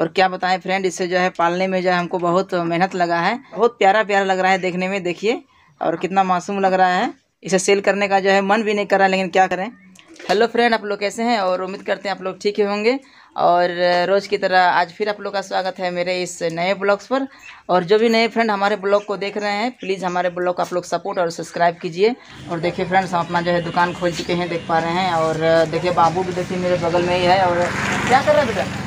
और क्या बताएं फ्रेंड इसे जो है पालने में जो है हमको बहुत मेहनत लगा है बहुत प्यारा प्यारा लग रहा है देखने में देखिए और कितना मासूम लग रहा है इसे सेल करने का जो है मन भी नहीं कर रहा लेकिन क्या करें हेलो फ्रेंड आप लोग कैसे हैं और उम्मीद करते हैं आप लोग ठीक ही होंगे और रोज़ की तरह आज फिर आप लोग का स्वागत है मेरे इस नए ब्लॉग्स पर और जो भी नए फ्रेंड हमारे ब्लॉग को देख रहे हैं प्लीज़ हमारे ब्लॉग को आप लोग सपोर्ट और सब्सक्राइब कीजिए और देखिए फ्रेंड्स हम अपना जो है दुकान खोल चुके हैं देख पा रहे हैं और देखिए बाबू भी देखिए मेरे बगल में ही है और क्या कर रहे हैं बेटा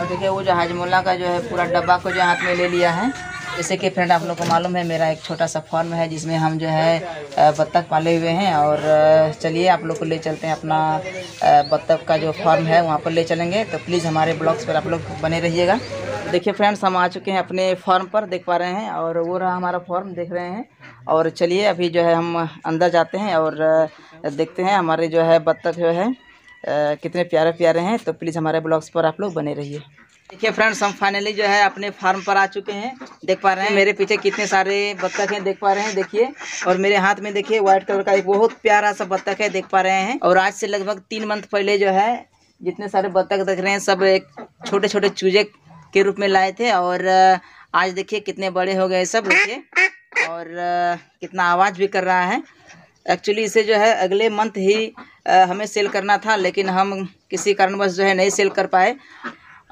और देखिए वो जो हाजमोला का जो है पूरा डब्बा को जो हाथ में ले लिया है जैसे कि फ्रेंड आप लोग को मालूम है मेरा एक छोटा सा फॉर्म है जिसमें हम जो है बत्तख पाले हुए हैं और चलिए आप लोग को ले चलते हैं अपना बत्तख का जो फॉर्म है वहाँ पर ले चलेंगे तो प्लीज़ हमारे ब्लॉग्स पर आप लोग बने रहिएगा देखिए फ्रेंड्स हम आ चुके हैं अपने फॉर्म पर देख पा रहे हैं और वो रहा हमारा फॉर्म देख रहे हैं और चलिए अभी जो है हम अंदर जाते हैं और देखते हैं हमारे जो है बत्तख जो है कितने प्यारे प्यारे हैं तो प्लीज़ हमारे ब्लॉग्स पर आप लोग बने रहिए देखिए फ्रेंड्स हम फाइनली जो है अपने फार्म पर आ चुके हैं देख पा रहे हैं मेरे पीछे कितने सारे बत्तख हैं देख पा रहे हैं देखिए और मेरे हाथ में देखिए व्हाइट कलर का एक बहुत प्यारा सा बत्तख है देख पा रहे हैं और आज से लगभग तीन मंथ पहले जो है जितने सारे बत्तख देख रहे हैं सब एक छोटे छोटे चूजे के रूप में लाए थे और आज देखिए कितने बड़े हो गए सब देखिए और कितना आवाज़ भी कर रहा है एक्चुअली इसे जो है अगले मंथ ही आ, हमें सेल करना था लेकिन हम किसी कारणवश जो है नहीं सेल कर पाए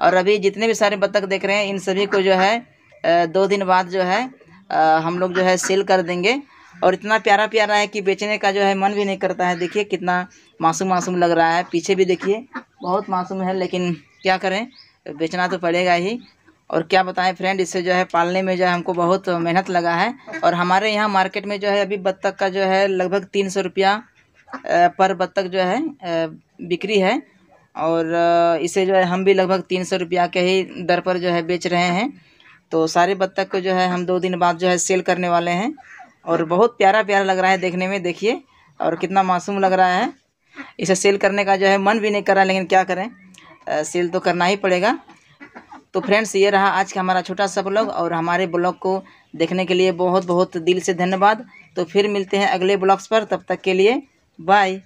और अभी जितने भी सारे बत्तख देख रहे हैं इन सभी को जो है दो दिन बाद जो है हम लोग जो है सेल कर देंगे और इतना प्यारा प्यारा है कि बेचने का जो है मन भी नहीं करता है देखिए कितना मासूम मासूम लग रहा है पीछे भी देखिए बहुत मासूम है लेकिन क्या करें बेचना तो पड़ेगा ही और क्या बताएं फ्रेंड इसे जो है पालने में जो है हमको बहुत मेहनत लगा है और हमारे यहाँ मार्केट में जो है अभी बत्तख का जो है लगभग तीन सौ रुपया पर बत्तख जो है बिक्री है और इसे जो है हम भी लगभग तीन सौ रुपया के ही दर पर जो है बेच रहे हैं तो सारे बत्तख को जो है हम दो दिन बाद जो है सेल करने वाले हैं और बहुत प्यारा प्यारा लग रहा है देखने में देखिए और कितना मासूम लग रहा है इसे सेल करने का जो है मन भी नहीं कर रहा लेकिन क्या करें सेल तो करना ही पड़ेगा तो फ्रेंड्स ये रहा आज का हमारा छोटा सा ब्लॉग और हमारे ब्लॉग को देखने के लिए बहुत बहुत दिल से धन्यवाद तो फिर मिलते हैं अगले ब्लॉग्स पर तब तक के लिए बाय